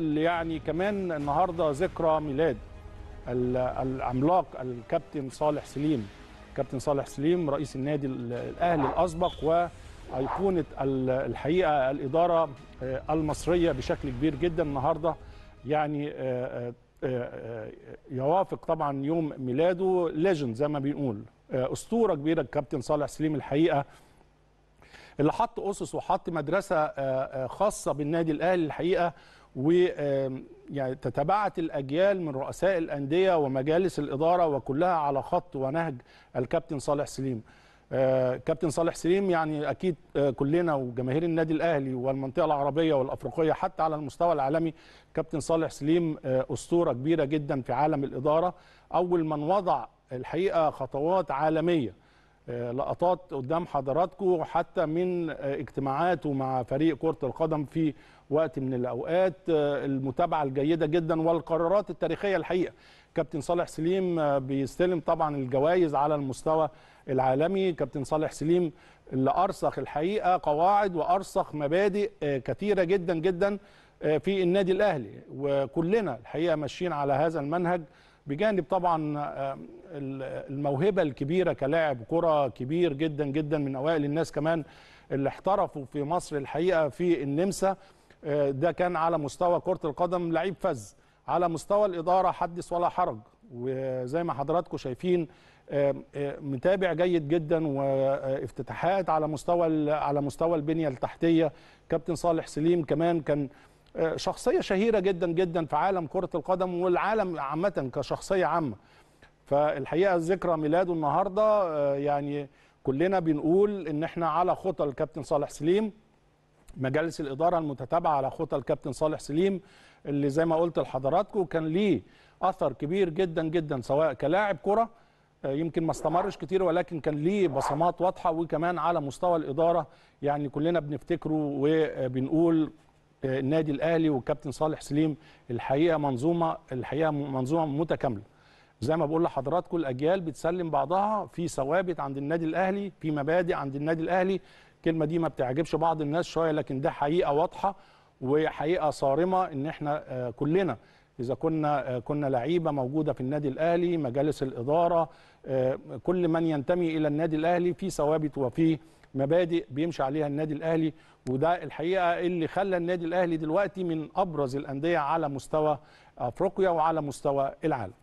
يعني كمان النهارده ذكرى ميلاد العملاق الكابتن صالح سليم كابتن صالح سليم رئيس النادي الاهلي الاسبق وايقونه الحقيقه الاداره آه، المصريه بشكل كبير جدا النهارده يعني آه، آه، يوافق طبعا يوم ميلاده ليجند زي ما بنقول اسطوره كبيره الكابتن صالح سليم الحقيقه اللي حط اسس وحط مدرسه خاصه بالنادي الاهلي الحقيقه و يعني تتبعت الاجيال من رؤساء الانديه ومجالس الاداره وكلها على خط ونهج الكابتن صالح سليم. آه، كابتن صالح سليم يعني اكيد آه، كلنا وجماهير النادي الاهلي والمنطقه العربيه والافريقيه حتى على المستوى العالمي كابتن صالح سليم آه، اسطوره كبيره جدا في عالم الاداره اول من وضع الحقيقه خطوات عالميه آه، لقطات قدام حضراتكم حتى من آه، اجتماعاته مع فريق كرة القدم في وقت من الأوقات آه، المتابعة الجيدة جدا والقرارات التاريخية الحقيقة كابتن صالح سليم بيستلم طبعا الجوائز على المستوى العالمي كابتن صالح سليم اللي أرسخ الحقيقة قواعد وأرسخ مبادئ كثيرة جدا جدا في النادي الأهلي وكلنا الحقيقة ماشيين على هذا المنهج بجانب طبعا آه، الموهبه الكبيره كلاعب كره كبير جدا جدا من اوائل الناس كمان اللي احترفوا في مصر الحقيقه في النمسا آه، ده كان على مستوى كره القدم لعيب فذ على مستوى الاداره حدث ولا حرج وزي ما حضراتكم شايفين آه، متابع جيد جدا وافتتاحات على مستوى على مستوى البنيه التحتيه كابتن صالح سليم كمان كان شخصيه شهيره جدا جدا في عالم كره القدم والعالم عامه كشخصيه عامه فالحقيقه ذكرى ميلاده النهارده آه، يعني كلنا بنقول ان احنا على خطى الكابتن صالح سليم مجالس الاداره المتتابعه على خطى الكابتن صالح سليم اللي زي ما قلت لحضراتكم كان ليه اثر كبير جدا جدا سواء كلاعب كره آه، يمكن ما استمرش كتير ولكن كان ليه بصمات واضحه وكمان على مستوى الاداره يعني كلنا بنفتكره وبنقول النادي الاهلي والكابتن صالح سليم الحقيقه منظومه الحقيقه منظومه متكامله زي ما بقول لحضراتكم الاجيال بتسلم بعضها في ثوابت عند النادي الاهلي في مبادئ عند النادي الاهلي الكلمه دي ما بتعجبش بعض الناس شويه لكن ده حقيقه واضحه وحقيقه صارمه ان احنا آه، كلنا اذا كنا آه، كنا لعيبه موجوده في النادي الاهلي مجالس الاداره آه، كل من ينتمي الى النادي الاهلي في ثوابت وفي مبادئ بيمشي عليها النادي الاهلي وده الحقيقه اللي خلى النادي الاهلي دلوقتي من ابرز الانديه على مستوى افريقيا وعلى مستوى العالم